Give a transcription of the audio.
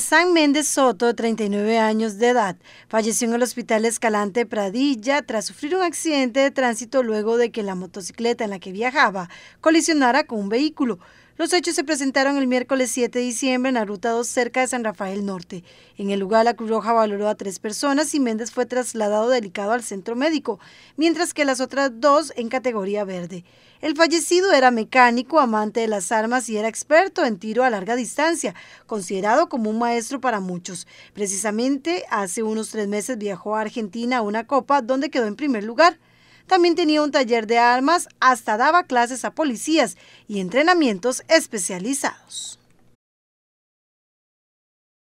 San Méndez Soto, 39 años de edad, falleció en el Hospital Escalante Pradilla tras sufrir un accidente de tránsito luego de que la motocicleta en la que viajaba colisionara con un vehículo. Los hechos se presentaron el miércoles 7 de diciembre en la Ruta 2 cerca de San Rafael Norte. En el lugar la Cruz Roja valoró a tres personas y Méndez fue trasladado delicado al centro médico, mientras que las otras dos en categoría verde. El fallecido era mecánico, amante de las armas y era experto en tiro a larga distancia, considerado como un maestro para muchos. Precisamente hace unos tres meses viajó a Argentina a una copa donde quedó en primer lugar. También tenía un taller de armas, hasta daba clases a policías y entrenamientos especializados.